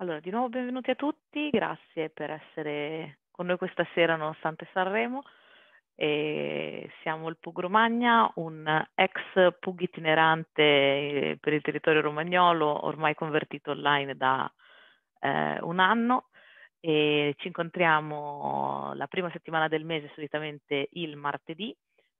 Allora, di nuovo benvenuti a tutti, grazie per essere con noi questa sera nonostante Sanremo. E siamo il Pugromagna, un ex Pug itinerante per il territorio romagnolo, ormai convertito online da eh, un anno. E ci incontriamo la prima settimana del mese, solitamente il martedì.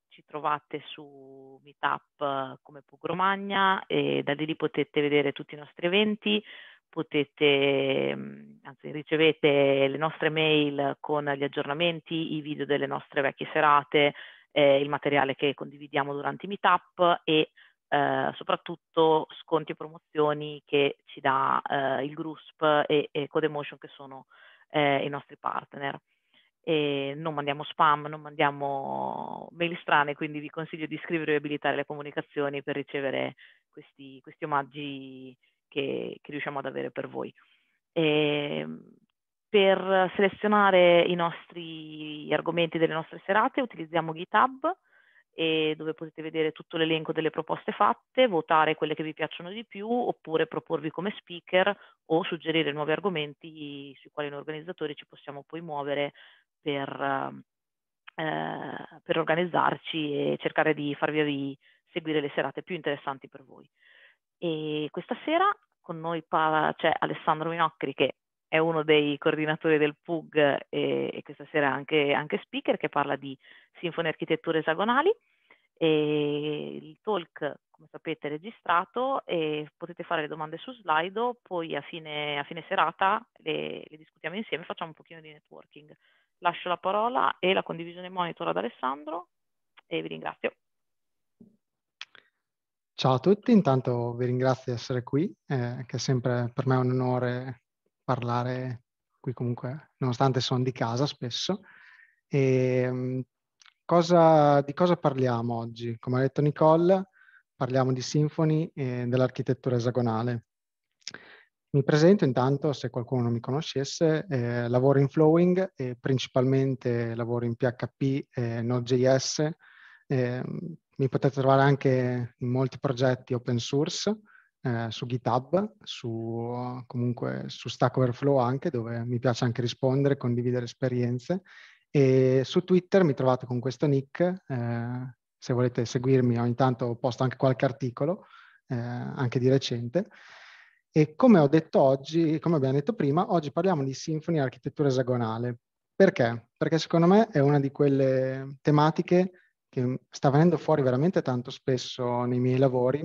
Ci trovate su Meetup come Pugromagna e da lì potete vedere tutti i nostri eventi, potete, mm, anzi ricevete le nostre mail con gli aggiornamenti, i video delle nostre vecchie serate, eh, il materiale che condividiamo durante i meetup e eh, soprattutto sconti e promozioni che ci dà eh, il Grusp e, e Codemotion che sono eh, i nostri partner. E non mandiamo spam, non mandiamo mail strane, quindi vi consiglio di iscrivervi e abilitare le comunicazioni per ricevere questi, questi omaggi che, che riusciamo ad avere per voi. E ehm, per selezionare i nostri argomenti delle nostre serate utilizziamo GitHub dove potete vedere tutto l'elenco delle proposte fatte, votare quelle che vi piacciono di più oppure proporvi come speaker o suggerire nuovi argomenti sui quali noi organizzatori ci possiamo poi muovere per, eh, per organizzarci e cercare di farvi seguire le serate più interessanti per voi. E questa sera con noi parla, c'è Alessandro Minoccheri che è uno dei coordinatori del PUG e, e questa sera anche, anche, speaker che parla di sinfonie architetture esagonali. E il talk, come sapete, è registrato e potete fare le domande su Slido, poi a fine, a fine serata le, le, discutiamo insieme, facciamo un pochino di networking. Lascio la parola e la condivisione monitor ad Alessandro e vi ringrazio. Ciao a tutti, intanto vi ringrazio di essere qui, eh, che è sempre per me un onore parlare qui comunque, nonostante sono di casa spesso. E, ehm, cosa, di cosa parliamo oggi? Come ha detto Nicole, parliamo di Symfony e dell'architettura esagonale. Mi presento intanto, se qualcuno non mi conoscesse, eh, lavoro in Flowing e principalmente lavoro in PHP e Node.js, eh, mi potete trovare anche in molti progetti open source, eh, su GitHub, su, comunque su Stack Overflow anche, dove mi piace anche rispondere, condividere esperienze. E su Twitter mi trovate con questo nick, eh, se volete seguirmi ogni tanto posto anche qualche articolo, eh, anche di recente. E come ho detto oggi, come abbiamo detto prima, oggi parliamo di Symfony e architettura esagonale. Perché? Perché secondo me è una di quelle tematiche che sta venendo fuori veramente tanto spesso nei miei lavori,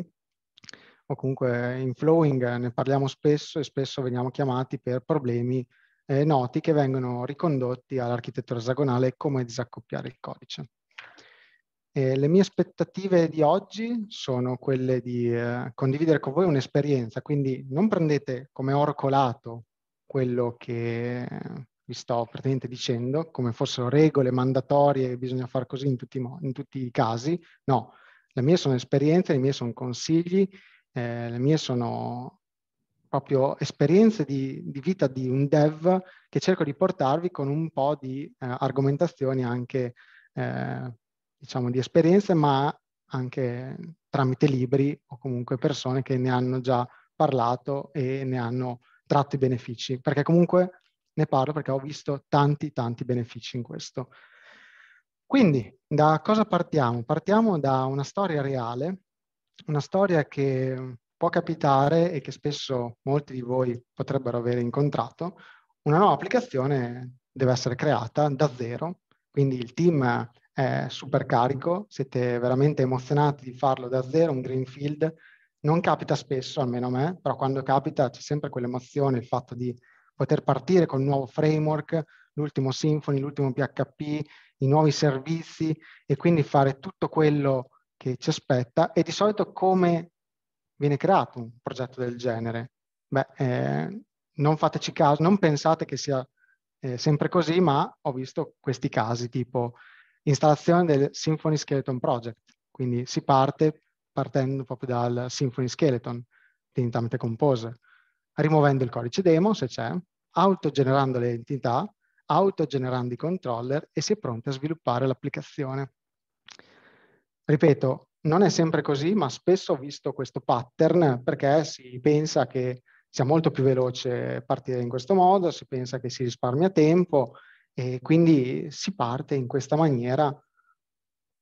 o comunque in flowing ne parliamo spesso e spesso veniamo chiamati per problemi eh, noti che vengono ricondotti all'architettura esagonale come disaccoppiare il codice. E le mie aspettative di oggi sono quelle di eh, condividere con voi un'esperienza, quindi non prendete come oro colato quello che vi sto praticamente dicendo, come fossero regole mandatorie che bisogna fare così in tutti, in tutti, i casi. No, le mie sono esperienze, le mie sono consigli, eh, le mie sono proprio esperienze di, di, vita di un dev che cerco di portarvi con un po' di eh, argomentazioni anche, eh, diciamo, di esperienze, ma anche tramite libri o comunque persone che ne hanno già parlato e ne hanno tratto i benefici, perché comunque ne parlo perché ho visto tanti, tanti benefici in questo. Quindi, da cosa partiamo? Partiamo da una storia reale, una storia che può capitare e che spesso molti di voi potrebbero aver incontrato. Una nuova applicazione deve essere creata da zero, quindi il team è super carico, siete veramente emozionati di farlo da zero, un greenfield. Non capita spesso, almeno a me, però quando capita c'è sempre quell'emozione, il fatto di poter partire con il nuovo framework, l'ultimo Symfony, l'ultimo PHP, i nuovi servizi e quindi fare tutto quello che ci aspetta e di solito come viene creato un progetto del genere? Beh, eh, non fateci caso, non pensate che sia eh, sempre così, ma ho visto questi casi tipo installazione del Symfony Skeleton Project, quindi si parte partendo proprio dal Symfony Skeleton, quindi tramite Compose rimuovendo il codice demo se c'è, autogenerando le entità, autogenerando i controller e si è pronti a sviluppare l'applicazione. Ripeto, non è sempre così, ma spesso ho visto questo pattern perché si pensa che sia molto più veloce partire in questo modo, si pensa che si risparmia tempo e quindi si parte in questa maniera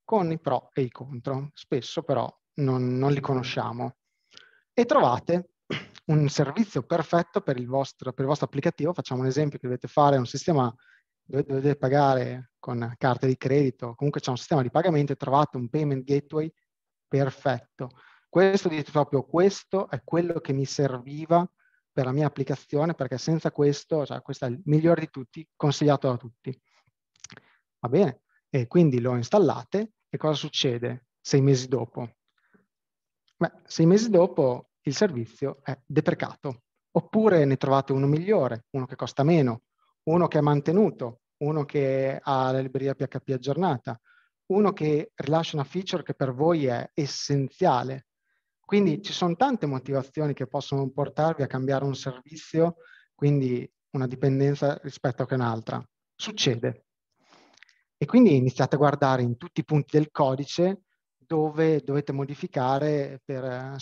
con i pro e i contro. Spesso però non, non li conosciamo. E trovate un servizio perfetto per il, vostro, per il vostro applicativo. Facciamo un esempio che dovete fare, un sistema dove dovete pagare con carte di credito, comunque c'è un sistema di pagamento e trovate un payment gateway perfetto. Questo dite proprio, questo è quello che mi serviva per la mia applicazione, perché senza questo, cioè questo è il migliore di tutti, consigliato da tutti. Va bene, e quindi lo installate e cosa succede sei mesi dopo? Beh, sei mesi dopo il servizio è deprecato. Oppure ne trovate uno migliore, uno che costa meno, uno che è mantenuto, uno che ha la libreria PHP aggiornata, uno che rilascia una feature che per voi è essenziale. Quindi ci sono tante motivazioni che possono portarvi a cambiare un servizio, quindi una dipendenza rispetto a un'altra. Succede. E quindi iniziate a guardare in tutti i punti del codice dove dovete modificare per eh,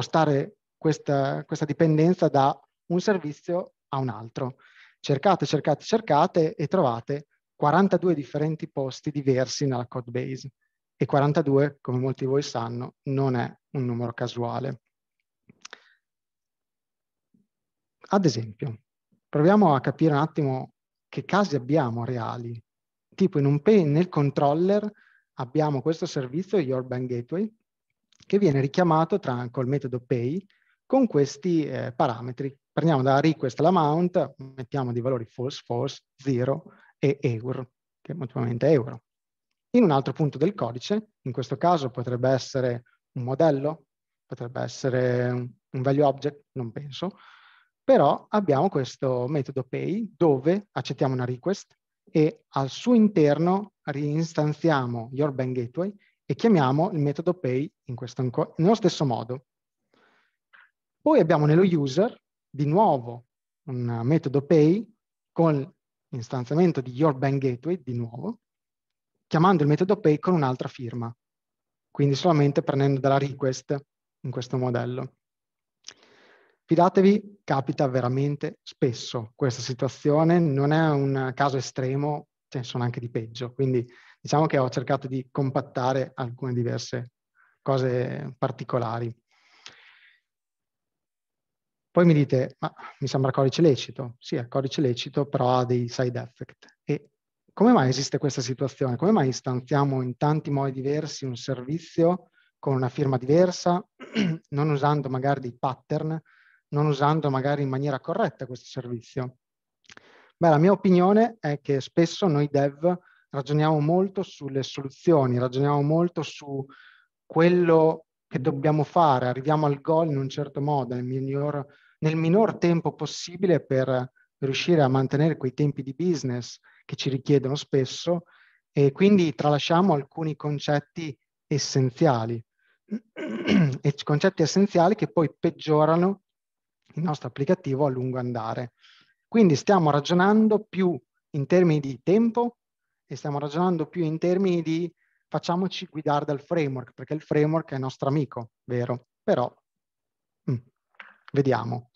spostare questa, questa dipendenza da un servizio a un altro. Cercate, cercate, cercate e trovate 42 differenti posti diversi nella code base. E 42, come molti di voi sanno, non è un numero casuale. Ad esempio, proviamo a capire un attimo che casi abbiamo reali. Tipo nel controller abbiamo questo servizio, Your Bank Gateway, che viene richiamato tra, col metodo pay con questi eh, parametri. Prendiamo dalla request l'amount, mettiamo dei valori false, false, 0 e euro, che è euro. In un altro punto del codice, in questo caso potrebbe essere un modello, potrebbe essere un value object, non penso, però abbiamo questo metodo pay dove accettiamo una request e al suo interno reinstanziamo your bank gateway e chiamiamo il metodo pay nello stesso modo. Poi abbiamo nello user di nuovo un metodo pay con l'instanziamento di your bank gateway di nuovo, chiamando il metodo pay con un'altra firma, quindi solamente prendendo dalla request in questo modello. Fidatevi, capita veramente spesso questa situazione, non è un caso estremo, ce cioè ne sono anche di peggio, quindi Diciamo che ho cercato di compattare alcune diverse cose particolari. Poi mi dite, ma mi sembra codice lecito. Sì, è codice lecito, però ha dei side effect. E come mai esiste questa situazione? Come mai istanziamo in tanti modi diversi un servizio con una firma diversa, non usando magari dei pattern, non usando magari in maniera corretta questo servizio? Beh, la mia opinione è che spesso noi dev ragioniamo molto sulle soluzioni, ragioniamo molto su quello che dobbiamo fare, arriviamo al goal in un certo modo, nel miglior, nel minor tempo possibile per riuscire a mantenere quei tempi di business che ci richiedono spesso e quindi tralasciamo alcuni concetti essenziali e concetti essenziali che poi peggiorano il nostro applicativo a lungo andare. Quindi stiamo ragionando più in termini di tempo e stiamo ragionando più in termini di facciamoci guidare dal framework, perché il framework è nostro amico, vero? Però, mh, mm, vediamo.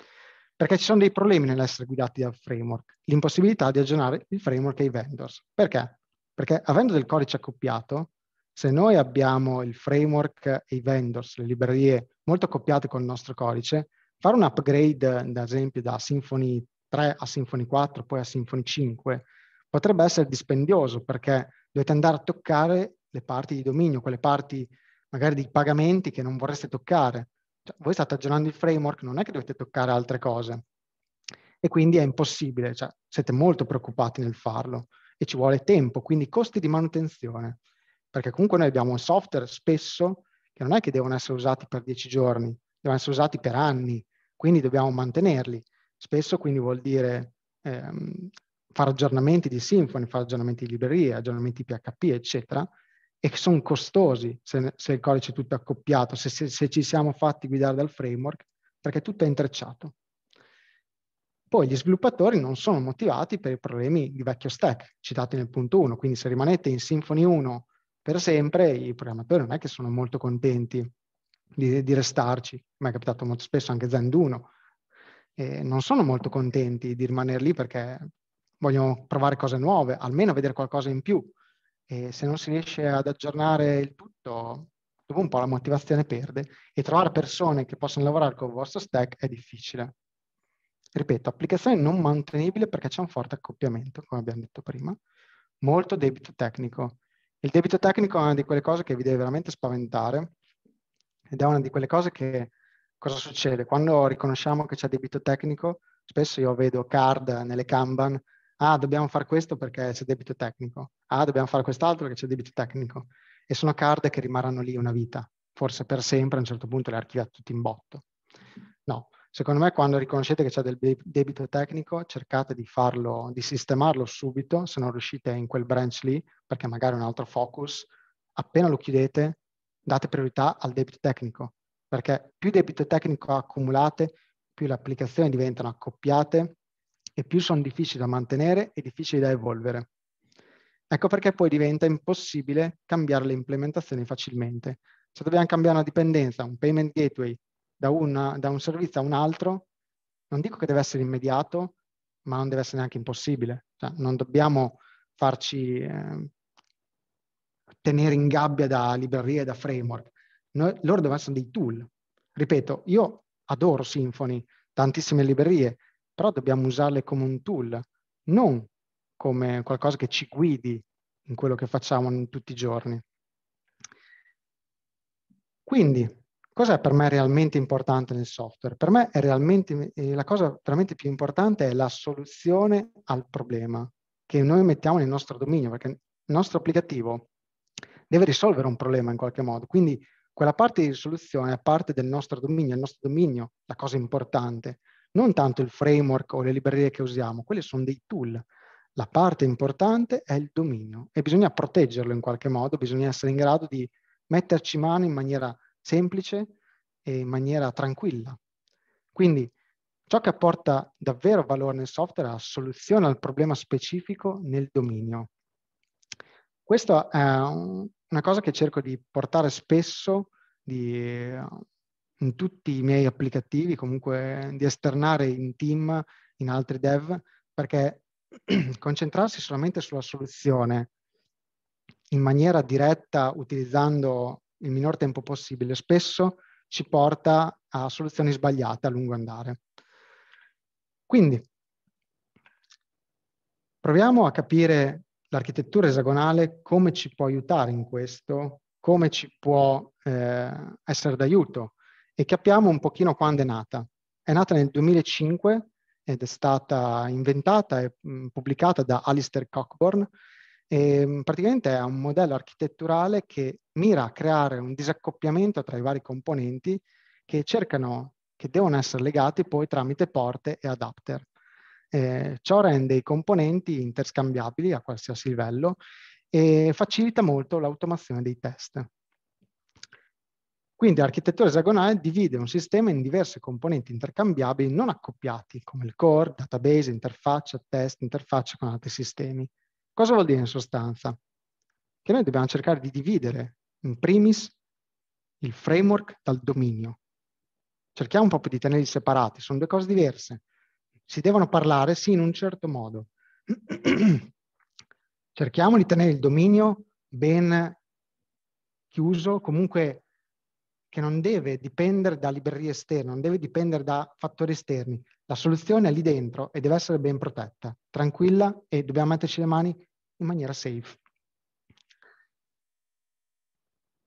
Perché ci sono dei problemi nell'essere guidati dal framework. L'impossibilità di aggiornare il framework ai vendors. Perché? Perché avendo del codice accoppiato, se noi abbiamo il framework e i vendors, le librerie molto accoppiate con il nostro codice, fare un upgrade, ad esempio, da Symfony 3 a Symfony 4, poi a Symfony 5, potrebbe essere dispendioso perché dovete andare a toccare le parti di dominio, quelle parti magari di pagamenti che non vorreste toccare. Cioè, voi state aggiornando il framework, non è che dovete toccare altre cose. E quindi è impossibile, cioè, siete molto preoccupati nel farlo e ci vuole tempo, quindi costi di manutenzione. Perché comunque noi abbiamo software spesso che non è che devono essere usati per dieci giorni, devono essere usati per anni, quindi dobbiamo mantenerli. Spesso quindi vuol dire ehm, fare aggiornamenti di Symfony, fare aggiornamenti di librerie, aggiornamenti PHP, eccetera, e che sono costosi se, se, il codice è tutto accoppiato, se, se, se, ci siamo fatti guidare dal framework, perché tutto è intrecciato. Poi gli sviluppatori non sono motivati per i problemi di vecchio stack, citati nel punto 1, quindi se rimanete in Symfony 1 per sempre, i programmatori non è che sono molto contenti di, di restarci, mi è capitato molto spesso anche Zend 1, eh, non sono molto contenti di rimanere lì perché vogliono provare cose nuove, almeno vedere qualcosa in più. E se non si riesce ad aggiornare il tutto, dopo un po' la motivazione perde e trovare persone che possano lavorare con il vostro stack è difficile. Ripeto, applicazione non mantenibile perché c'è un forte accoppiamento, come abbiamo detto prima, molto debito tecnico. Il debito tecnico è una di quelle cose che vi deve veramente spaventare ed è una di quelle cose che cosa succede? Quando riconosciamo che c'è debito tecnico, spesso io vedo card nelle Kanban ah, dobbiamo fare questo perché c'è debito tecnico, ah, dobbiamo fare quest'altro perché c'è debito tecnico. E sono card che rimarranno lì una vita, forse per sempre, a un certo punto le archiviate tutti in botto. No, secondo me quando riconoscete che c'è del debito tecnico, cercate di farlo, di sistemarlo subito, se non riuscite in quel branch lì, perché magari è un altro focus, appena lo chiudete, date priorità al debito tecnico, perché più debito tecnico accumulate, più le applicazioni diventano accoppiate e più sono difficili da mantenere e difficili da evolvere. Ecco perché poi diventa impossibile cambiare le implementazioni facilmente. Se dobbiamo cambiare una dipendenza, un payment gateway, da, una, da un servizio a un altro, non dico che deve essere immediato, ma non deve essere neanche impossibile. Cioè, non dobbiamo farci eh, tenere in gabbia da librerie, da framework. Noi, loro devono essere dei tool. Ripeto, io adoro Symfony, tantissime librerie, però dobbiamo usarle come un tool, non come qualcosa che ci guidi in quello che facciamo in tutti i giorni. Quindi, cos'è per me realmente importante nel software? Per me realmente, eh, la cosa veramente più importante è la soluzione al problema che noi mettiamo nel nostro dominio, perché il nostro applicativo deve risolvere un problema in qualche modo, quindi quella parte di risoluzione è parte del nostro dominio, è il nostro dominio la cosa importante, non tanto il framework o le librerie che usiamo, quelle sono dei tool. La parte importante è il dominio e bisogna proteggerlo in qualche modo, bisogna essere in grado di metterci mano in maniera semplice e in maniera tranquilla. Quindi ciò che apporta davvero valore nel software è la soluzione al problema specifico nel dominio. Questa è una cosa che cerco di portare spesso, di eh, in tutti i miei applicativi, comunque di esternare in team, in altri dev, perché concentrarsi solamente sulla soluzione in maniera diretta utilizzando il minor tempo possibile spesso ci porta a soluzioni sbagliate a lungo andare. Quindi proviamo a capire l'architettura esagonale come ci può aiutare in questo, come ci può eh, essere d'aiuto e capiamo un pochino quando è nata. È nata nel 2005 ed è stata inventata e pubblicata da Alistair Cockburn. E praticamente è un modello architetturale che mira a creare un disaccoppiamento tra i vari componenti che cercano, che devono essere legati poi tramite porte e adapter. Eh, ciò rende i componenti interscambiabili a qualsiasi livello e facilita molto l'automazione dei test. Quindi l'architettura esagonale divide un sistema in diverse componenti intercambiabili non accoppiati, come il core, database, interfaccia, test, interfaccia con altri sistemi. Cosa vuol dire in sostanza? Che noi dobbiamo cercare di dividere in primis il framework dal dominio. Cerchiamo proprio di tenerli separati, sono due cose diverse. Si devono parlare, sì, in un certo modo. Cerchiamo di tenere il dominio ben chiuso, comunque che non deve dipendere da librerie esterne, non deve dipendere da fattori esterni. La soluzione è lì dentro e deve essere ben protetta, tranquilla e dobbiamo metterci le mani in maniera safe.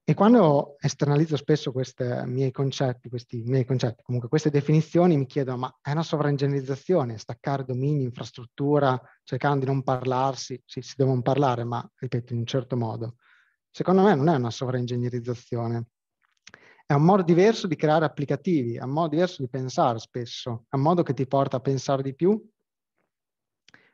E quando esternalizzo spesso questi miei concetti, questi miei concetti, comunque queste definizioni, mi chiedono, ma è una sovraingegnerizzazione, staccare domini, infrastruttura, cercando di non parlarsi, sì, si devono parlare, ma ripeto, in un certo modo. Secondo me non è una sovraingegnerizzazione. È un modo diverso di creare applicativi, è un modo diverso di pensare spesso, è un modo che ti porta a pensare di più,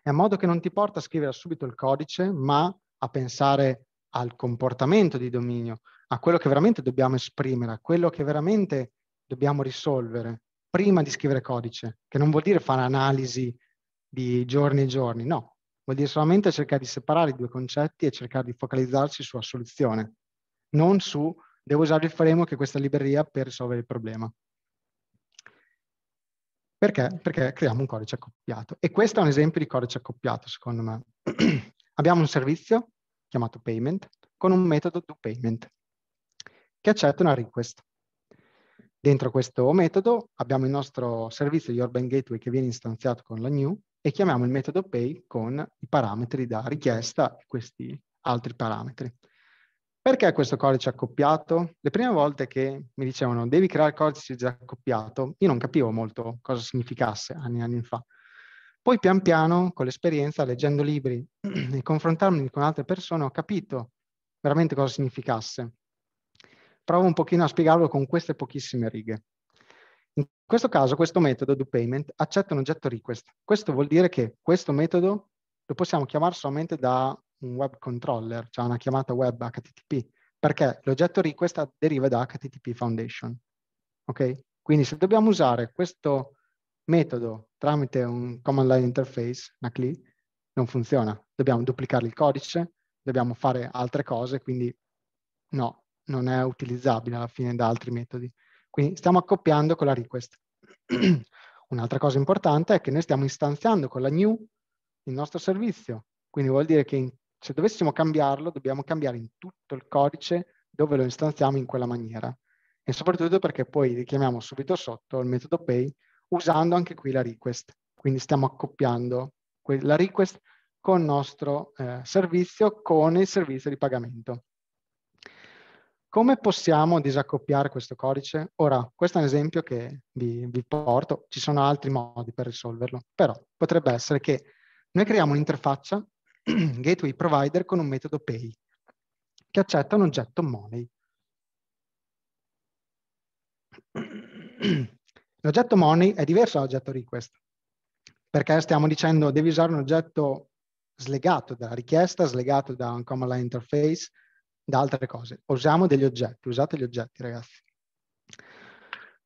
è un modo che non ti porta a scrivere subito il codice, ma a pensare al comportamento di dominio, a quello che veramente dobbiamo esprimere, a quello che veramente dobbiamo risolvere prima di scrivere codice, che non vuol dire fare analisi di giorni e giorni, no, vuol dire solamente cercare di separare i due concetti e cercare di focalizzarsi sulla soluzione, non su Devo usare il framework e questa libreria per risolvere il problema. Perché? Perché creiamo un codice accoppiato. E questo è un esempio di codice accoppiato, secondo me. Abbiamo un servizio chiamato payment con un metodo doPayment che accetta una request. Dentro questo metodo abbiamo il nostro servizio di Urban Gateway che viene istanziato con la new e chiamiamo il metodo pay con i parametri da richiesta e questi altri parametri. Perché questo codice accoppiato? Le prime volte che mi dicevano devi creare codice già accoppiato, io non capivo molto cosa significasse anni e anni fa. Poi pian piano, con l'esperienza, leggendo libri e confrontarmi con altre persone, ho capito veramente cosa significasse. Provo un pochino a spiegarlo con queste pochissime righe. In questo caso, questo metodo do payment accetta un oggetto request. Questo vuol dire che questo metodo lo possiamo chiamare solamente da un web controller, cioè una chiamata web HTTP, perché l'oggetto request deriva da HTTP Foundation. Ok? Quindi se dobbiamo usare questo metodo tramite un command line interface, una CLI, non funziona. Dobbiamo duplicare il codice, dobbiamo fare altre cose, quindi no, non è utilizzabile alla fine da altri metodi. Quindi stiamo accoppiando con la request. Un'altra cosa importante è che noi stiamo istanziando con la new il nostro servizio, quindi vuol dire che in se dovessimo cambiarlo, dobbiamo cambiare in tutto il codice dove lo istanziamo in quella maniera. E soprattutto perché poi richiamiamo subito sotto il metodo pay usando anche qui la request. Quindi stiamo accoppiando la request con il nostro eh, servizio, con il servizio di pagamento. Come possiamo disaccoppiare questo codice? Ora, questo è un esempio che vi, vi porto, ci sono altri modi per risolverlo, però potrebbe essere che noi creiamo un'interfaccia gateway provider con un metodo pay che accetta un oggetto money. L'oggetto money è diverso dall'oggetto request perché stiamo dicendo devi usare un oggetto slegato dalla richiesta, slegato da un command line interface, da altre cose. Usiamo degli oggetti, usate gli oggetti ragazzi.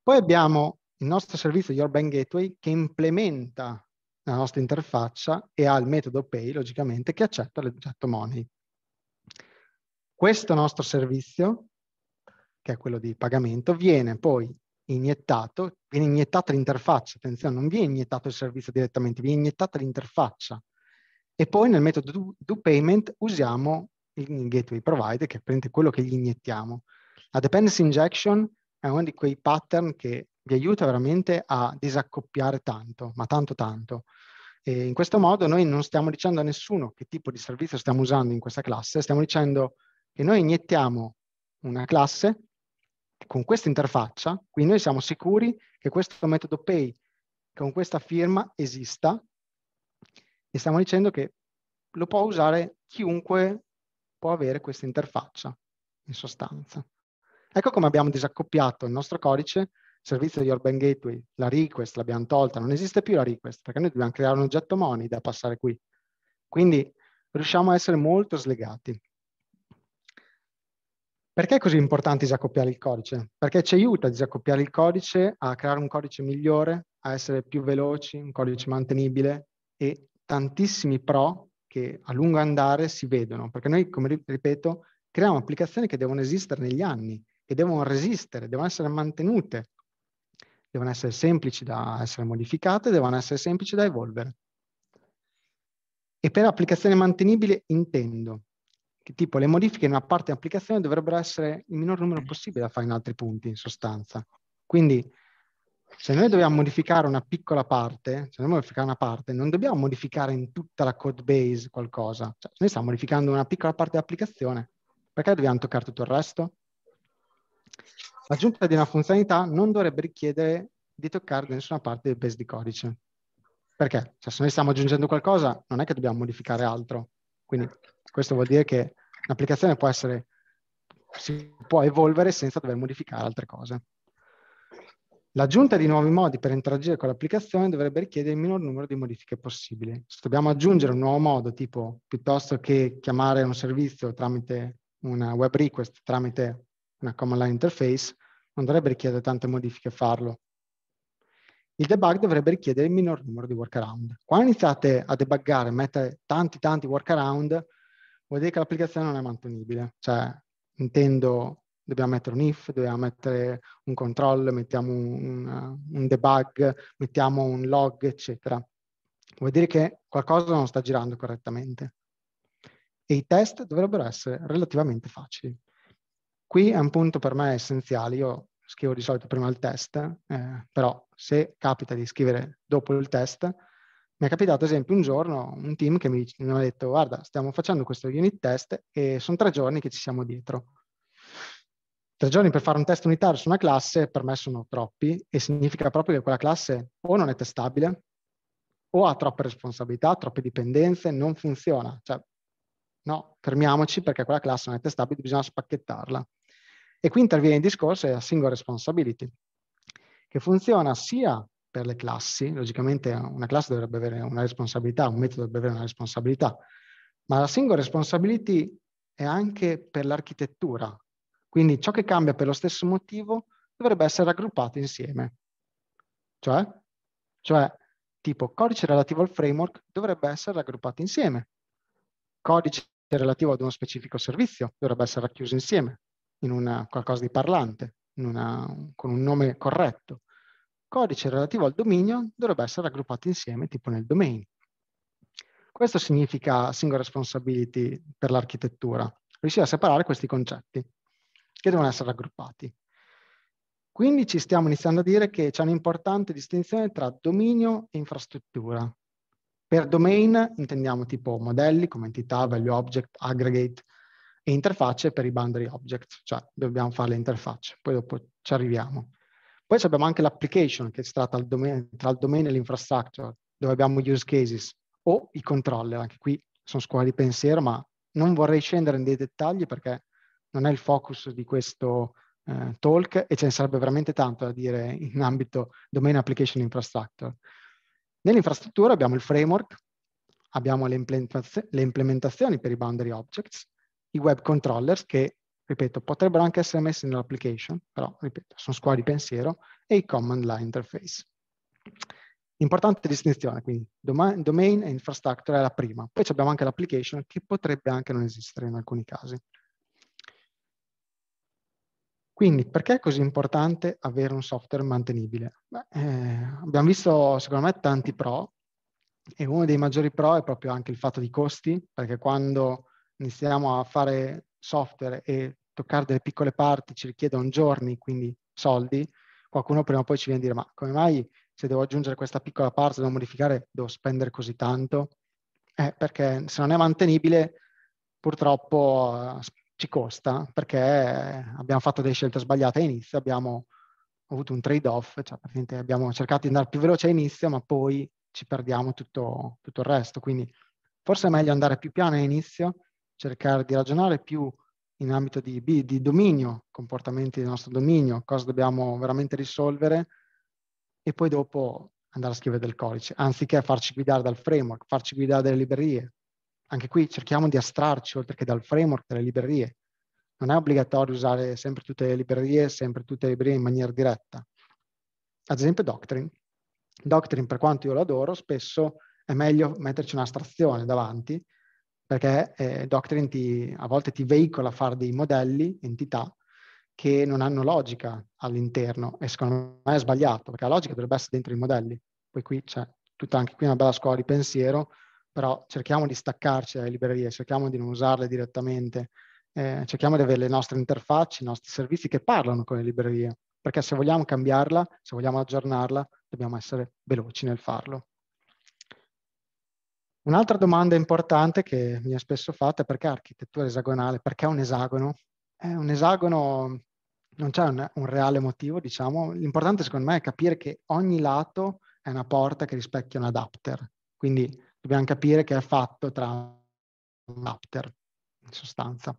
Poi abbiamo il nostro servizio Your Bank Gateway che implementa nella nostra interfaccia e ha il metodo pay, logicamente, che accetta l'oggetto money. Questo nostro servizio, che è quello di pagamento, viene poi iniettato, viene iniettata l'interfaccia, attenzione, non viene iniettato il servizio direttamente, viene iniettata l'interfaccia. E poi nel metodo do, do payment usiamo il gateway provider, che è quello che gli iniettiamo. La dependency injection è uno di quei pattern che vi aiuta veramente a disaccoppiare tanto, ma tanto tanto. E in questo modo noi non stiamo dicendo a nessuno che tipo di servizio stiamo usando in questa classe, stiamo dicendo che noi iniettiamo una classe con questa interfaccia, quindi noi siamo sicuri che questo metodo pay con questa firma esista e stiamo dicendo che lo può usare chiunque può avere questa interfaccia, in sostanza. Ecco come abbiamo disaccoppiato il nostro codice servizio di Urban Gateway, la request l'abbiamo tolta, non esiste più la request, perché noi dobbiamo creare un oggetto money da passare qui. Quindi riusciamo a essere molto slegati. Perché è così importante disaccoppiare il codice? Perché ci aiuta a disaccoppiare il codice, a creare un codice migliore, a essere più veloci, un codice mantenibile e tantissimi pro che a lungo andare si vedono. Perché noi, come ripeto, creiamo applicazioni che devono esistere negli anni, che devono resistere, devono essere mantenute, devono essere semplici da essere modificate, devono essere semplici da evolvere. E per applicazione mantenibile intendo che tipo le modifiche in una parte dell'applicazione dovrebbero essere il minor numero possibile da fare in altri punti, in sostanza. Quindi se noi dobbiamo modificare una piccola parte, se noi modificare una parte, non dobbiamo modificare in tutta la code base qualcosa. Cioè, noi stiamo modificando una piccola parte dell'applicazione, perché dobbiamo toccare tutto il resto? L'aggiunta di una funzionalità non dovrebbe richiedere di toccare nessuna parte del base di codice. Perché? Cioè, se noi stiamo aggiungendo qualcosa, non è che dobbiamo modificare altro. Quindi questo vuol dire che l'applicazione può essere, si può evolvere senza dover modificare altre cose. L'aggiunta di nuovi modi per interagire con l'applicazione dovrebbe richiedere il minor numero di modifiche possibili. Se dobbiamo aggiungere un nuovo modo, tipo piuttosto che chiamare un servizio tramite una web request, tramite una command line interface, non dovrebbe richiedere tante modifiche a farlo. Il debug dovrebbe richiedere il minor numero di workaround. Quando iniziate a debuggare, mettere tanti tanti workaround, vuol dire che l'applicazione non è mantenibile. Cioè, intendo, dobbiamo mettere un if, dobbiamo mettere un control, mettiamo un, un debug, mettiamo un log, eccetera. Vuol dire che qualcosa non sta girando correttamente. E i test dovrebbero essere relativamente facili. Qui è un punto per me essenziale, io scrivo di solito prima il test, eh, però se capita di scrivere dopo il test, mi è capitato ad esempio un giorno un team che mi, mi ha detto guarda stiamo facendo questo unit test e sono tre giorni che ci siamo dietro. Tre giorni per fare un test unitario su una classe per me sono troppi e significa proprio che quella classe o non è testabile o ha troppe responsabilità, troppe dipendenze, non funziona. Cioè, No, fermiamoci perché quella classe non è testabile, bisogna spacchettarla. E qui interviene il discorso della single responsibility, che funziona sia per le classi, logicamente una classe dovrebbe avere una responsabilità, un metodo dovrebbe avere una responsabilità, ma la single responsibility è anche per l'architettura. Quindi ciò che cambia per lo stesso motivo dovrebbe essere raggruppato insieme. Cioè, cioè tipo codice relativo al framework dovrebbe essere raggruppato insieme. Codice che è relativo ad uno specifico servizio, dovrebbe essere racchiuso insieme in una, qualcosa di parlante, una, con un nome corretto. Codice relativo al dominio dovrebbe essere raggruppato insieme tipo nel domain. Questo significa single responsibility per l'architettura, riuscire a separare questi concetti che devono essere raggruppati. Quindi ci stiamo iniziando a dire che c'è un'importante distinzione tra dominio e infrastruttura. Per domain intendiamo tipo modelli come entità, value object, aggregate e interfacce per i boundary object, cioè dobbiamo fare le interfacce, poi dopo ci arriviamo. Poi abbiamo anche l'application che si tratta il domain, tra il domain e l'infrastructure, dove abbiamo use cases o i controller, anche qui sono scuole di pensiero, ma non vorrei scendere nei dettagli perché non è il focus di questo eh, talk e ce ne sarebbe veramente tanto da dire in ambito domain application infrastructure. Nell'infrastruttura abbiamo il framework, abbiamo le, implementazioni per i boundary objects, i web controllers che, ripeto, potrebbero anche essere messi nell'application, però, ripeto, sono scuola di pensiero, e i command line interface. Importante distinzione, quindi domain e infrastructure è la prima. Poi abbiamo anche l'application che potrebbe anche non esistere in alcuni casi. Quindi perché è così importante avere un software mantenibile? Beh, eh, abbiamo visto secondo me tanti pro e uno dei maggiori pro è proprio anche il fatto di costi, perché quando iniziamo a fare software e toccare delle piccole parti ci richiedono giorni, quindi soldi, qualcuno prima o poi ci viene a dire ma come mai se devo aggiungere questa piccola parte, devo modificare, devo spendere così tanto? Eh, perché se non è mantenibile purtroppo eh, ci costa perché abbiamo fatto delle scelte sbagliate all'inizio, abbiamo avuto un trade-off, cioè abbiamo cercato di andare più veloce all'inizio, ma poi ci perdiamo tutto, tutto il resto. Quindi forse è meglio andare più piano all'inizio, cercare di ragionare più in ambito di, di dominio, comportamenti del nostro dominio, cosa dobbiamo veramente risolvere e poi dopo andare a scrivere del codice, anziché farci guidare dal framework, farci guidare dalle librerie, anche qui cerchiamo di astrarci oltre che dal framework delle librerie. Non è obbligatorio usare sempre tutte le librerie, sempre tutte le librerie in maniera diretta. Ad esempio Doctrine. Doctrine, per quanto io lo adoro, spesso è meglio metterci un'astrazione davanti, perché eh, Doctrine ti, a volte ti veicola a fare dei modelli, entità, che non hanno logica all'interno e secondo me è sbagliato, perché la logica dovrebbe essere dentro i modelli. Poi qui c'è tutta anche qui una bella scuola di pensiero però cerchiamo di staccarci dalle librerie, cerchiamo di non usarle direttamente, eh, cerchiamo di avere le nostre interfacce, i nostri servizi che parlano con le librerie, perché se vogliamo cambiarla, se vogliamo aggiornarla, dobbiamo essere veloci nel farlo. Un'altra domanda importante che mi è spesso fatta è perché architettura esagonale, perché un esagono? Eh, un esagono non c'è un, un reale motivo, diciamo, l'importante secondo me è capire che ogni lato è una porta che rispecchia un adapter, quindi dobbiamo capire che è fatto tra un adapter, in sostanza.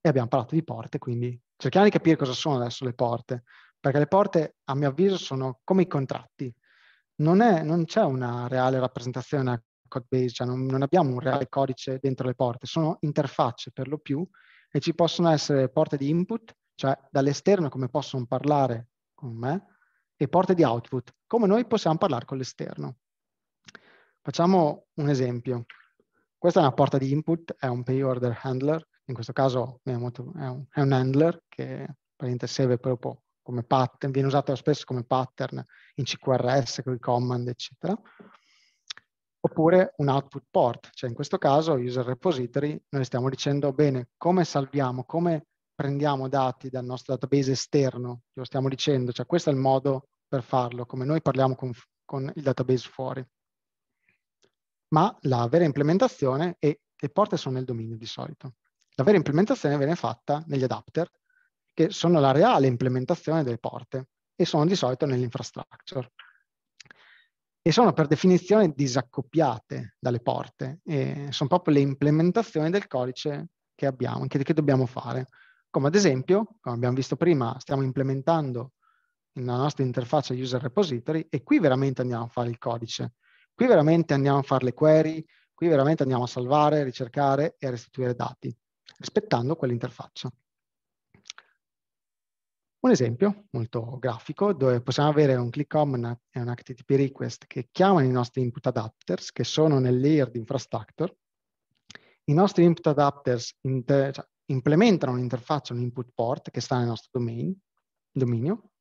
E abbiamo parlato di porte, quindi cerchiamo di capire cosa sono adesso le porte, perché le porte, a mio avviso, sono come i contratti. Non, c'è una reale rappresentazione a code base, cioè non, non abbiamo un reale codice dentro le porte, sono interfacce per lo più e ci possono essere porte di input, cioè dall'esterno come possono parlare con me, e porte di output, come noi possiamo parlare con l'esterno. Facciamo un esempio. Questa è una porta di input, è un pay order handler, in questo caso è, molto, è, un, è un, handler che serve proprio come pattern, viene usato spesso come pattern in CQRS, con i command, eccetera. Oppure un output port, cioè in questo caso user repository, noi stiamo dicendo bene come salviamo, come prendiamo dati dal nostro database esterno, lo stiamo dicendo, cioè questo è il modo per farlo, come noi parliamo con, con il database fuori ma la vera implementazione, e le porte sono nel dominio di solito, la vera implementazione viene fatta negli adapter, che sono la reale implementazione delle porte e sono di solito nell'infrastructure. E sono per definizione disaccoppiate dalle porte, e sono proprio le implementazioni del codice che abbiamo, che, che dobbiamo fare. Come ad esempio, come abbiamo visto prima, stiamo implementando nella nostra interfaccia user repository e qui veramente andiamo a fare il codice Qui veramente andiamo a fare le query, qui veramente andiamo a salvare, ricercare e a restituire dati, rispettando quell'interfaccia. Un esempio molto grafico dove possiamo avere un click common e un HTTP request che chiamano i nostri input adapters che sono nel layer di infrastructure. I nostri input adapters inter, cioè, implementano un'interfaccia, un input port che sta nel nostro domain, dominio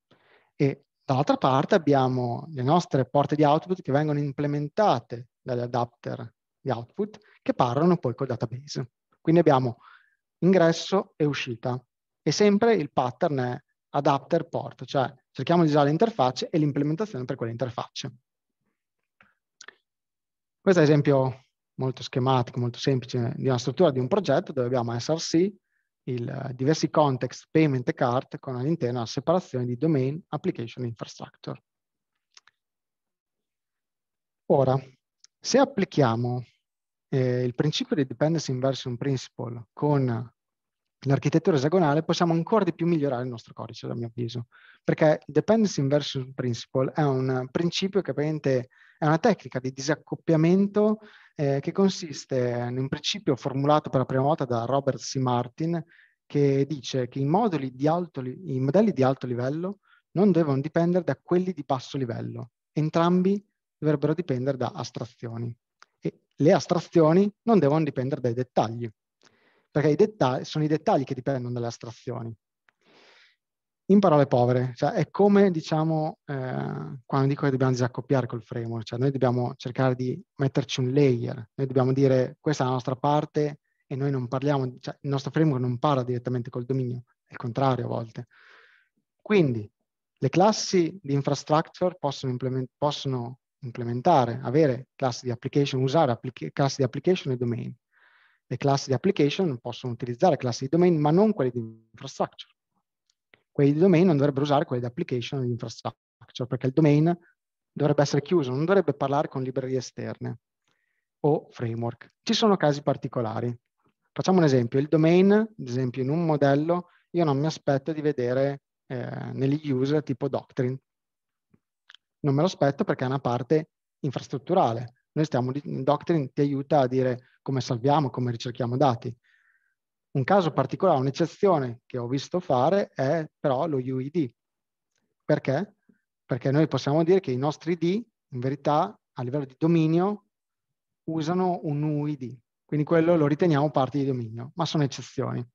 e Dall'altra parte abbiamo le nostre porte di output che vengono implementate dagli adapter di output che parlano poi col database. Quindi abbiamo ingresso e uscita e sempre il pattern è adapter port, cioè cerchiamo di usare le interfacce e l'implementazione per quelle interfacce. Questo è un esempio molto schematico, molto semplice di una struttura di un progetto dove abbiamo SRC, il, eh, diversi context, payment e cart con all'interno la separazione di domain, application, infrastructure. Ora, se applichiamo eh, il principio di dependency inversion principle con l'architettura esagonale, possiamo ancora di più migliorare il nostro codice, a mio avviso, perché il dependency inversion principle è un principio che praticamente è una tecnica di disaccoppiamento eh, che consiste in un principio formulato per la prima volta da Robert C. Martin che dice che i, li- i modelli di alto livello non devono dipendere da quelli di basso livello, entrambi dovrebbero dipendere da astrazioni e le astrazioni non devono dipendere dai dettagli, perché i dettagli, sono i dettagli che dipendono dalle astrazioni in parole povere, cioè è come diciamo eh, quando dico che dobbiamo disaccoppiare col framework, cioè noi dobbiamo cercare di metterci un layer, noi dobbiamo dire questa è la nostra parte e noi non parliamo, cioè il nostro framework non parla direttamente col dominio, è il contrario a volte. Quindi le classi di infrastructure possono, implement- possono implementare, avere classi di application, usare applica- classi di application e domain. Le classi di application possono utilizzare classi di domain ma non quelle di infrastructure quelli di domain non dovrebbero usare quelli di application e di infrastructure, perché il domain dovrebbe essere chiuso, non dovrebbe parlare con librerie esterne o framework. Ci sono casi particolari. Facciamo un esempio, il domain, ad esempio in un modello, io non mi aspetto di vedere eh, negli user tipo doctrine. Non me lo aspetto perché è una parte infrastrutturale. Noi stiamo, Doctrine ti aiuta a dire come salviamo, come ricerchiamo dati. Un caso particolare, un'eccezione che ho visto fare è però lo UID. Perché? Perché noi possiamo dire che i nostri ID, in verità, a livello di dominio, usano un UID. Quindi quello lo riteniamo parte di dominio, ma sono eccezioni.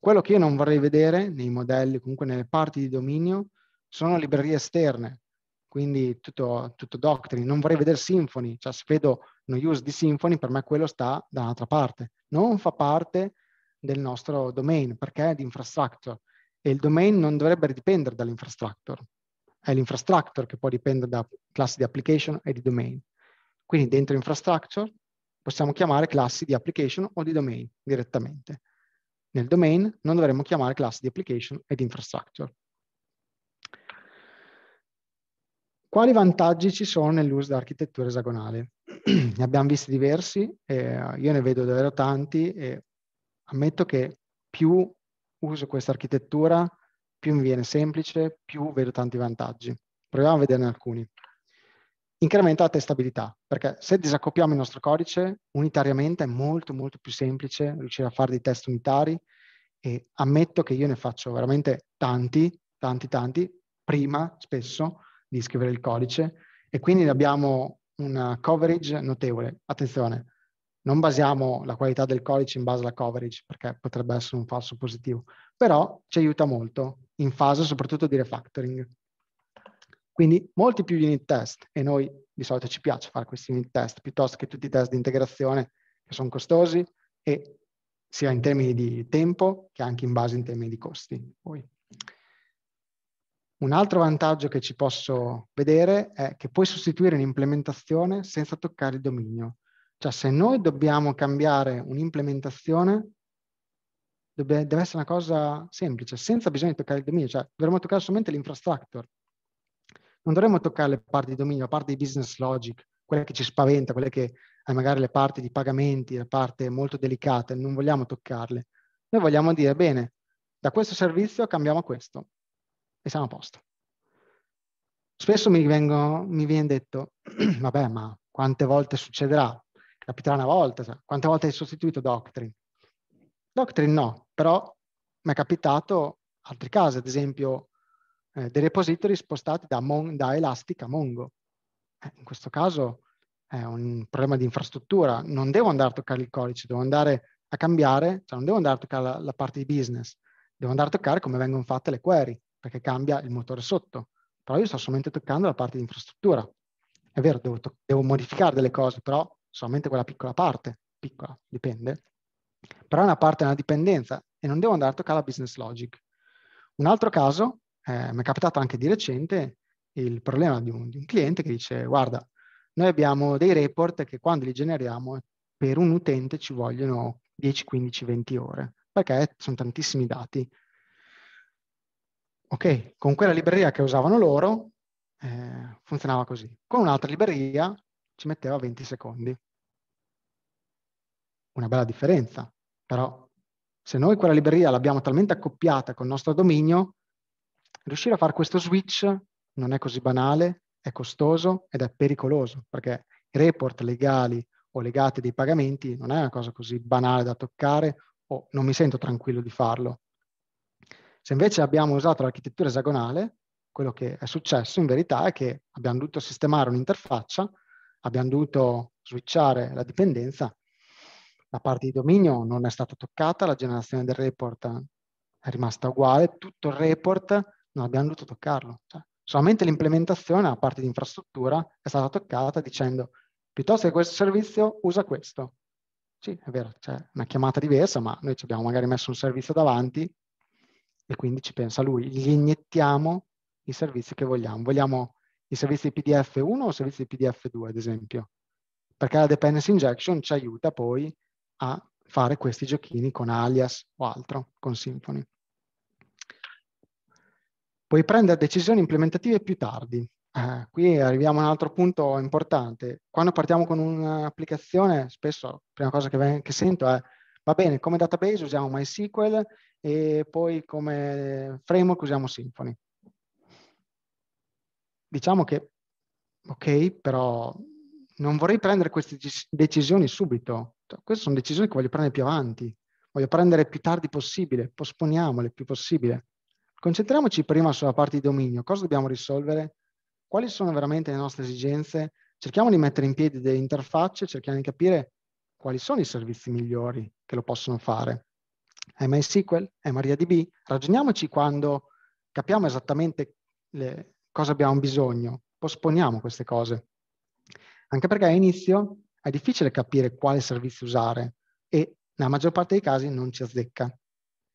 Quello che io non vorrei vedere nei modelli, comunque nelle parti di dominio, sono librerie esterne, quindi tutto, tutto Doctrine. Non vorrei vedere Symfony, cioè se vedo no use di Symfony, per me quello sta da un'altra parte. Non fa parte del nostro domain, perché è di infrastructure. E il domain non dovrebbe dipendere dall'infrastructure. È l'infrastructure che può dipendere da classi di application e di domain. Quindi dentro infrastructure possiamo chiamare classi di application o di domain direttamente. Nel domain non dovremmo chiamare classi di application e di infrastructure. Quali vantaggi ci sono nell'uso dell'architettura esagonale? ne abbiamo visti diversi, eh, io ne vedo davvero tanti e ammetto che più uso questa architettura, più mi viene semplice, più vedo tanti vantaggi. Proviamo a vederne alcuni. Incrementa la testabilità, perché se disaccoppiamo il nostro codice, unitariamente è molto molto più semplice riuscire a fare dei test unitari e ammetto che io ne faccio veramente tanti, tanti, tanti, prima spesso di scrivere il codice e quindi abbiamo una coverage notevole. Attenzione, non basiamo la qualità del codice in base alla coverage, perché potrebbe essere un falso positivo, però ci aiuta molto in fase soprattutto di refactoring. Quindi molti più unit test, e noi di solito ci piace fare questi unit test, piuttosto che tutti i test di integrazione che sono costosi, e sia in termini di tempo che anche in base in termini di costi. Poi. Un altro vantaggio che ci posso vedere è che puoi sostituire un'implementazione senza toccare il dominio. Cioè se noi dobbiamo cambiare un'implementazione, deve, deve essere una cosa semplice, senza bisogno di toccare il dominio, cioè dovremmo toccare solamente l'infrastructure. Non dovremmo toccare le parti di dominio, la parte di business logic, quelle che ci spaventa, quelle che eh, magari le parti di pagamenti, le parti molto delicate, non vogliamo toccarle. Noi vogliamo dire, bene, da questo servizio cambiamo questo e siamo a posto. Spesso mi, vengo, mi viene detto, vabbè, ma quante volte succederà? capiterà una volta, sa. quante volte hai sostituito Doctrine? Doctrine no, però mi è capitato altri casi, ad esempio eh, dei repository spostati da, Mon- da Elastic a Mongo. Eh, in questo caso è un problema di infrastruttura, non devo andare a toccare il codice, devo andare a cambiare, cioè non devo andare a toccare la, la parte di business, devo andare a toccare come vengono fatte le query, perché cambia il motore sotto, però io sto solamente toccando la parte di infrastruttura. È vero, devo, to- devo modificare delle cose, però solamente quella piccola parte, piccola, dipende, però è una parte della dipendenza e non devo andare a toccare la business logic. Un altro caso, eh, mi è capitato anche di recente, il problema di un, di un cliente che dice guarda, noi abbiamo dei report che quando li generiamo per un utente ci vogliono 10, 15, 20 ore, perché sono tantissimi dati. Ok, con quella libreria che usavano loro eh, funzionava così, con un'altra libreria ci metteva 20 secondi una bella differenza, però se noi quella libreria l'abbiamo talmente accoppiata con il nostro dominio, riuscire a fare questo switch non è così banale, è costoso ed è pericoloso, perché i report legali o legati dei pagamenti non è una cosa così banale da toccare o non mi sento tranquillo di farlo. Se invece abbiamo usato l'architettura esagonale, quello che è successo in verità è che abbiamo dovuto sistemare un'interfaccia, abbiamo dovuto switchare la dipendenza la parte di dominio non è stata toccata, la generazione del report è rimasta uguale, tutto il report non abbiamo dovuto toccarlo. Cioè, solamente l'implementazione, la parte di infrastruttura, è stata toccata dicendo piuttosto che questo servizio usa questo. Sì, è vero, c'è una chiamata diversa, ma noi ci abbiamo magari messo un servizio davanti e quindi ci pensa lui. Gli iniettiamo i servizi che vogliamo. Vogliamo i servizi di PDF 1 o i servizi di PDF 2, ad esempio? Perché la dependency injection ci aiuta poi a fare questi giochini con alias o altro, con Symfony. Puoi prendere decisioni implementative più tardi. Eh, qui arriviamo a un altro punto importante. Quando partiamo con un'applicazione, spesso la prima cosa che, che sento è va bene, come database usiamo MySQL e poi come framework usiamo Symfony. Diciamo che, ok, però non vorrei prendere queste decisioni subito, Certo, queste sono decisioni che voglio prendere più avanti, voglio prendere più tardi possibile, posponiamole più possibile. Concentriamoci prima sulla parte di dominio, cosa dobbiamo risolvere, quali sono veramente le nostre esigenze, cerchiamo di mettere in piedi delle interfacce, cerchiamo di capire quali sono i servizi migliori che lo possono fare. È MySQL? È MariaDB? Ragioniamoci quando capiamo esattamente le, cosa abbiamo bisogno, posponiamo queste cose. Anche perché all'inizio è difficile capire quale servizio usare e nella maggior parte dei casi non ci azzecca.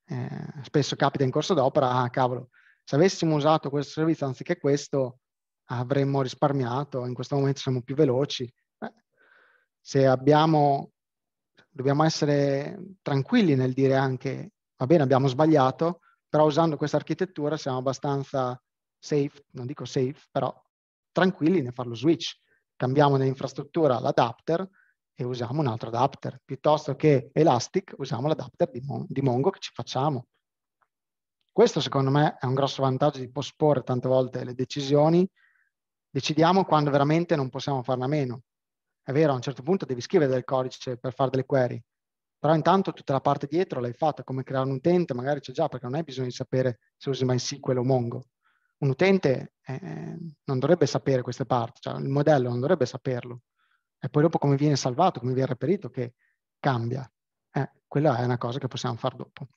Eh, spesso capita in corso d'opera, ah cavolo, se avessimo usato questo servizio anziché questo avremmo risparmiato, in questo momento siamo più veloci. Beh, se abbiamo, dobbiamo essere tranquilli nel dire anche, va bene, abbiamo sbagliato, però usando questa architettura siamo abbastanza safe, non dico safe, però tranquilli nel fare lo switch cambiamo nell'infrastruttura l'adapter e usiamo un altro adapter. Piuttosto che Elastic, usiamo l'adapter di, Mon di Mongo che ci facciamo. Questo secondo me è un grosso vantaggio di posporre tante volte le decisioni. Decidiamo quando veramente non possiamo farne a meno. È vero, a un certo punto devi scrivere del codice per fare delle query, però intanto tutta la parte dietro l'hai fatta, come creare un utente, magari c'è già, perché non hai bisogno di sapere se usi MySQL o Mongo un utente eh, non dovrebbe sapere queste parti, cioè il modello non dovrebbe saperlo. E poi dopo come viene salvato, come viene reperito, che cambia. Eh, quella è una cosa che possiamo fare dopo.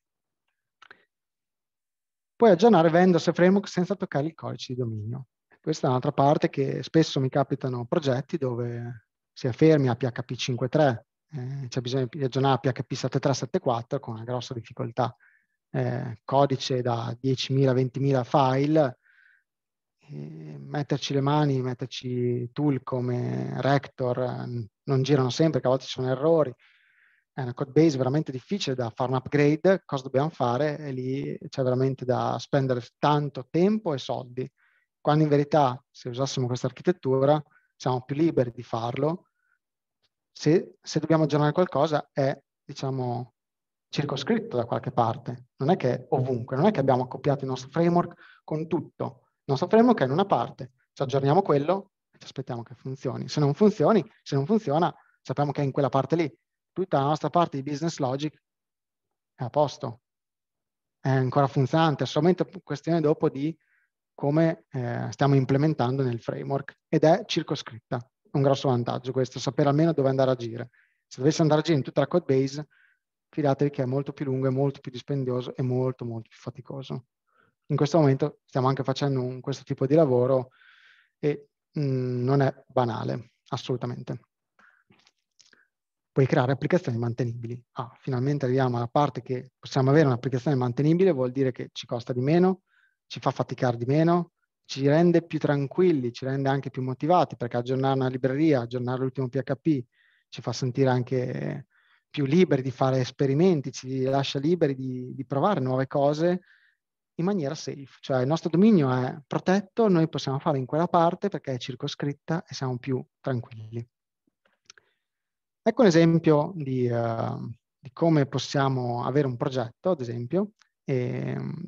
Puoi aggiornare Vendors e Framework senza toccare il codice di dominio. Questa è un'altra parte che spesso mi capitano progetti dove si affermi a PHP 5.3, eh, c'è bisogno di aggiornare a PHP 7374 con una grossa difficoltà. Eh, codice da 10.000-20.000 file eh, metterci le mani, metterci tool come Rector, eh, non girano sempre, che a volte ci sono errori, è una code base veramente difficile da fare un upgrade, cosa dobbiamo fare? E lì c'è veramente da spendere tanto tempo e soldi, quando in verità se usassimo questa architettura siamo più liberi di farlo, se, se dobbiamo aggiornare qualcosa è, diciamo, circoscritto da qualche parte, non è che ovunque, non è che abbiamo accoppiato il nostro framework con tutto, nostro framework è in una parte, ci aggiorniamo quello e ci aspettiamo che funzioni. Se non funzioni, se non funziona, sappiamo che è in quella parte lì. Tutta la nostra parte di business logic è a posto, è ancora funzionante, è solamente questione dopo di come eh, stiamo implementando nel framework ed è circoscritta. Un grosso vantaggio questo, sapere almeno dove andare a agire. Se dovesse andare a agire in tutta la code base, fidatevi che è molto più lungo, è molto più dispendioso e molto molto più faticoso in questo momento stiamo anche facendo un, questo tipo di lavoro e mh, mm, non è banale, assolutamente. Puoi creare applicazioni mantenibili. Ah, finalmente arriviamo alla parte che possiamo avere un'applicazione mantenibile, vuol dire che ci costa di meno, ci fa faticare di meno, ci rende più tranquilli, ci rende anche più motivati, perché aggiornare una libreria, aggiornare l'ultimo PHP, ci fa sentire anche più liberi di fare esperimenti, ci lascia liberi di, di provare nuove cose in maniera safe, cioè il nostro dominio è protetto, noi possiamo fare in quella parte perché è circoscritta e siamo più tranquilli. Ecco un esempio di, uh, di come possiamo avere un progetto, ad esempio. E, ehm,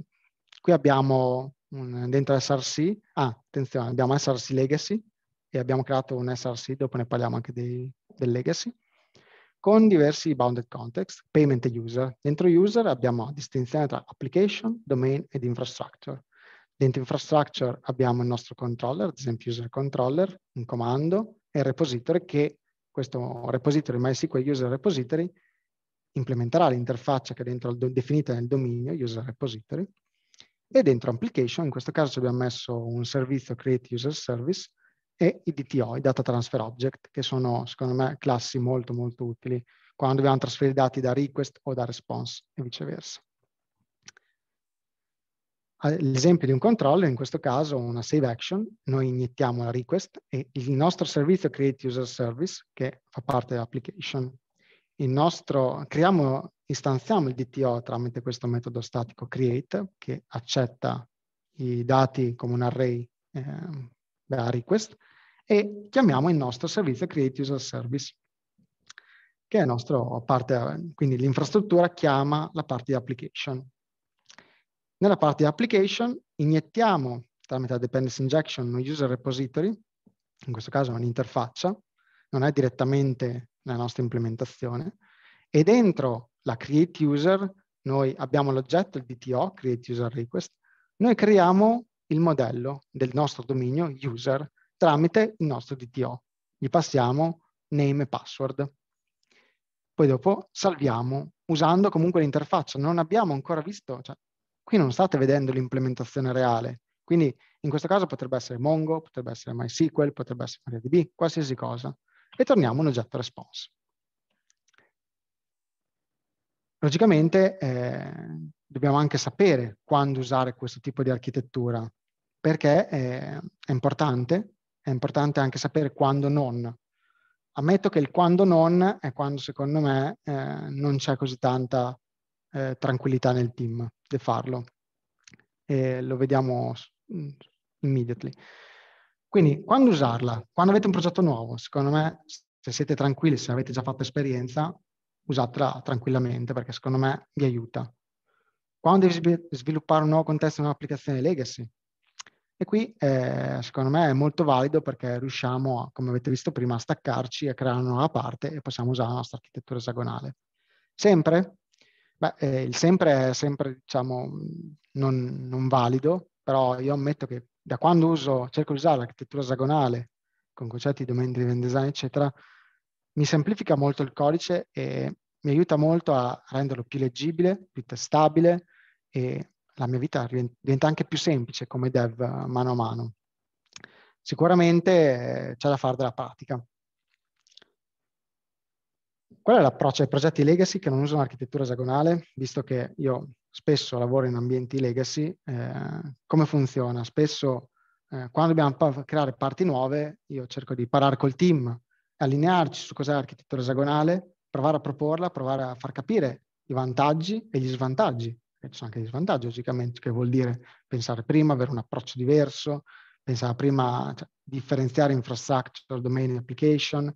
qui abbiamo un, dentro SRC, ah, attenzione, abbiamo SRC Legacy e abbiamo creato un SRC, dopo ne parliamo anche dei, del Legacy con diversi bounded context, payment e user. Dentro user abbiamo distinzione tra application, domain ed infrastructure. Dentro infrastructure abbiamo il nostro controller, ad esempio user controller, un comando e il repository che questo repository MySQL user repository implementerà l'interfaccia che è dentro, definita nel dominio user repository e dentro application, in questo caso ci abbiamo messo un servizio create user service e i DTO, i Data Transfer Object, che sono secondo me classi molto molto utili quando dobbiamo trasferire dati da request o da response e viceversa. L'esempio di un controllo, in questo caso una save action, noi iniettiamo la request e il nostro servizio create user service, che fa parte dell'application, il nostro, creiamo, istanziamo il DTO tramite questo metodo statico create, che accetta i dati come un array eh, da request e chiamiamo il nostro servizio Create User Service, che è nostro parte, quindi l'infrastruttura chiama la parte di application. Nella parte di application iniettiamo tramite la dependency injection un user repository, in questo caso un'interfaccia, non è direttamente nella nostra implementazione, e dentro la create user noi abbiamo l'oggetto, il DTO, create user request, noi creiamo il modello del nostro dominio user tramite il nostro DTO. Gli passiamo name e password. Poi dopo salviamo usando comunque l'interfaccia. Non abbiamo ancora visto, cioè, qui non state vedendo l'implementazione reale. Quindi in questo caso potrebbe essere Mongo, potrebbe essere MySQL, potrebbe essere MariaDB, qualsiasi cosa. E torniamo un oggetto response. Logicamente eh, dobbiamo anche sapere quando usare questo tipo di architettura perché è, è importante, è importante anche sapere quando non. Ammetto che il quando non è quando secondo me eh, non c'è così tanta eh, tranquillità nel team di farlo. E lo vediamo mm, immediately. Quindi quando usarla? Quando avete un progetto nuovo, secondo me se siete tranquilli, se avete già fatto esperienza, usatela tranquillamente perché secondo me vi aiuta. Quando devi sviluppare un nuovo contesto in un'applicazione legacy, e qui eh, secondo me è molto valido perché riusciamo, a, come avete visto prima, a staccarci e a creare una nuova parte e possiamo usare la nostra architettura esagonale. Sempre? Beh, eh, il sempre è sempre, diciamo, non, non, valido, però io ammetto che da quando uso, cerco di usare l'architettura esagonale con concetti di domain driven design, eccetera, mi semplifica molto il codice e mi aiuta molto a renderlo più leggibile, più testabile e la mia vita diventa anche più semplice come dev eh, mano a mano. Sicuramente eh, c'è da fare della pratica. Qual è l'approccio ai progetti legacy che non usano architettura esagonale? Visto che io spesso lavoro in ambienti legacy, eh, come funziona? Spesso eh, quando dobbiamo pa creare parti nuove, io cerco di parlare col team, allinearci su cos'è l'architettura esagonale, provare a proporla, provare a far capire i vantaggi e gli svantaggi ci sono anche dei svantaggi logicamente, che vuol dire pensare prima, avere un approccio diverso, pensare prima, cioè, differenziare infrastructure, domain application,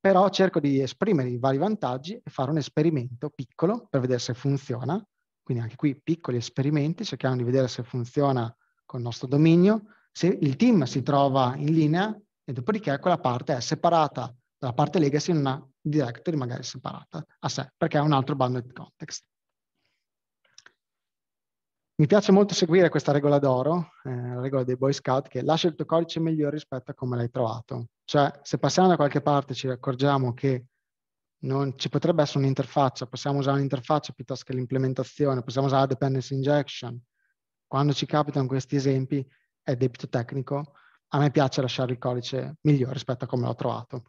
però cerco di esprimere i vari vantaggi e fare un esperimento piccolo per vedere se funziona, quindi anche qui piccoli esperimenti, cerchiamo di vedere se funziona con il nostro dominio, se il team si trova in linea e dopodiché quella parte è separata dalla parte legacy in una directory magari separata a sé, perché è un altro bundled context. Mi piace molto seguire questa regola d'oro, eh, la regola dei Boy Scout, che lascia il tuo codice migliore rispetto a come l'hai trovato. Cioè, se passiamo da qualche parte ci accorgiamo che non, ci potrebbe essere un'interfaccia, possiamo usare un'interfaccia piuttosto che l'implementazione, possiamo usare la dependency injection. Quando ci capitano questi esempi è debito tecnico, a me piace lasciare il codice migliore rispetto a come l'ho trovato.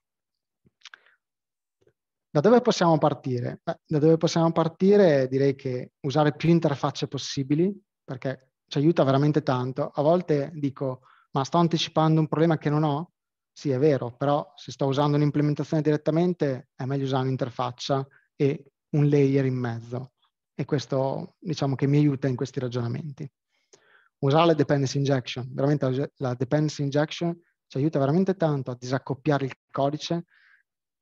Da dove possiamo partire? Beh, da dove possiamo partire direi che usare più interfacce possibili perché ci aiuta veramente tanto. A volte dico, ma sto anticipando un problema che non ho? Sì, è vero, però se sto usando un'implementazione direttamente è meglio usare un'interfaccia e un layer in mezzo. E questo diciamo che mi aiuta in questi ragionamenti. Usare la dependency injection, veramente la dependency injection ci aiuta veramente tanto a disaccoppiare il codice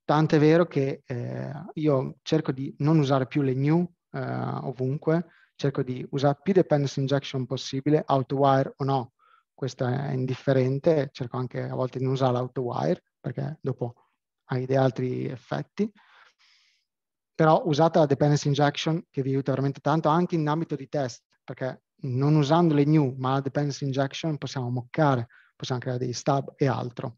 Tant'è vero che eh, io cerco di non usare più le new eh, ovunque, cerco di usare più dependency injection possibile, autowire o no, questo è indifferente, cerco anche a volte di non usare l'autowire perché dopo hai degli altri effetti. Però usate la dependency injection che vi aiuta veramente tanto anche in ambito di test, perché non usando le new ma la dependency injection possiamo moccare, possiamo creare degli stub e altro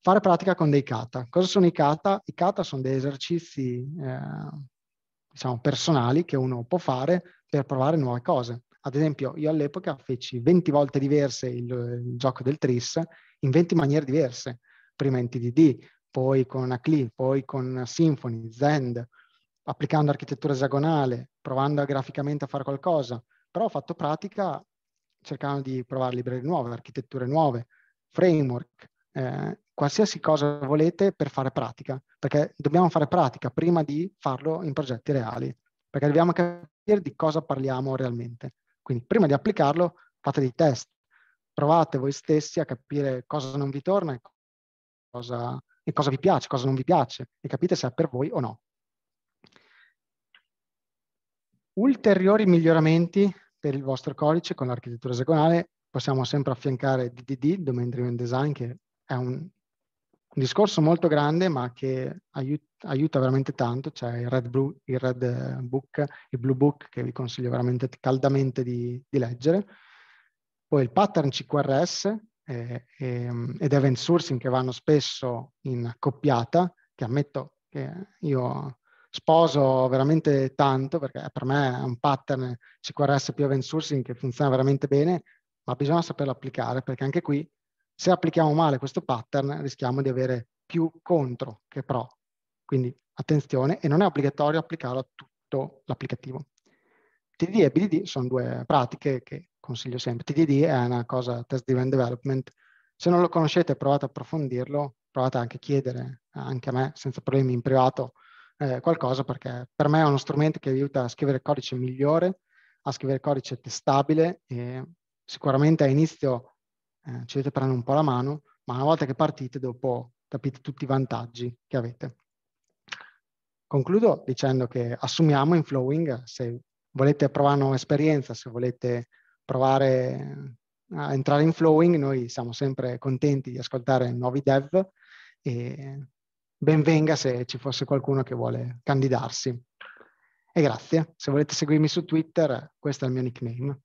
fare pratica con dei kata. Cosa sono i kata? I kata sono degli esercizi eh, diciamo, personali che uno può fare per provare nuove cose. Ad esempio, io all'epoca feci 20 volte diverse il, il gioco del tris in 20 maniere diverse, prima in TDD, poi con ACLI, poi con Symfony, Zend, applicando architettura esagonale, provando graficamente a fare qualcosa, però ho fatto pratica cercando di provare librerie nuove, architetture nuove, framework, eh, qualsiasi cosa volete per fare pratica, perché dobbiamo fare pratica prima di farlo in progetti reali, perché dobbiamo capire di cosa parliamo realmente. Quindi prima di applicarlo fate dei test, provate voi stessi a capire cosa non vi torna e cosa, e cosa vi piace, cosa non vi piace e capite se è per voi o no. Ulteriori miglioramenti per il vostro codice con l'architettura esagonale possiamo sempre affiancare DDD, Domain Driven Design, che è un, discorso molto grande ma che aiuta, aiuta veramente tanto, c'è il Red, Blue, il Red Book, il Blue Book che vi consiglio veramente caldamente di, di leggere, poi il pattern CQRS eh, ehm, ed event sourcing che vanno spesso in accoppiata, che ammetto che io sposo veramente tanto perché per me è un pattern CQRS più event sourcing che funziona veramente bene, ma bisogna saperlo applicare perché anche qui se applichiamo male questo pattern rischiamo di avere più contro che pro. Quindi attenzione, e non è obbligatorio applicarlo a tutto l'applicativo. TDD e BDD sono due pratiche che consiglio sempre. TDD è una cosa, Test Driven Development. Se non lo conoscete provate a approfondirlo, provate anche a chiedere, anche a me, senza problemi in privato, eh, qualcosa perché per me è uno strumento che aiuta a scrivere codice migliore, a scrivere codice testabile e sicuramente a inizio eh, ci dovete prendere un po' la mano, ma una volta che partite dopo capite tutti i vantaggi che avete. Concludo dicendo che assumiamo in Flowing, se volete provare una nuova esperienza, se volete provare eh, a entrare in Flowing, noi siamo sempre contenti di ascoltare nuovi dev e benvenga se ci fosse qualcuno che vuole candidarsi. E grazie, se volete seguirmi su Twitter, questo è il mio nickname.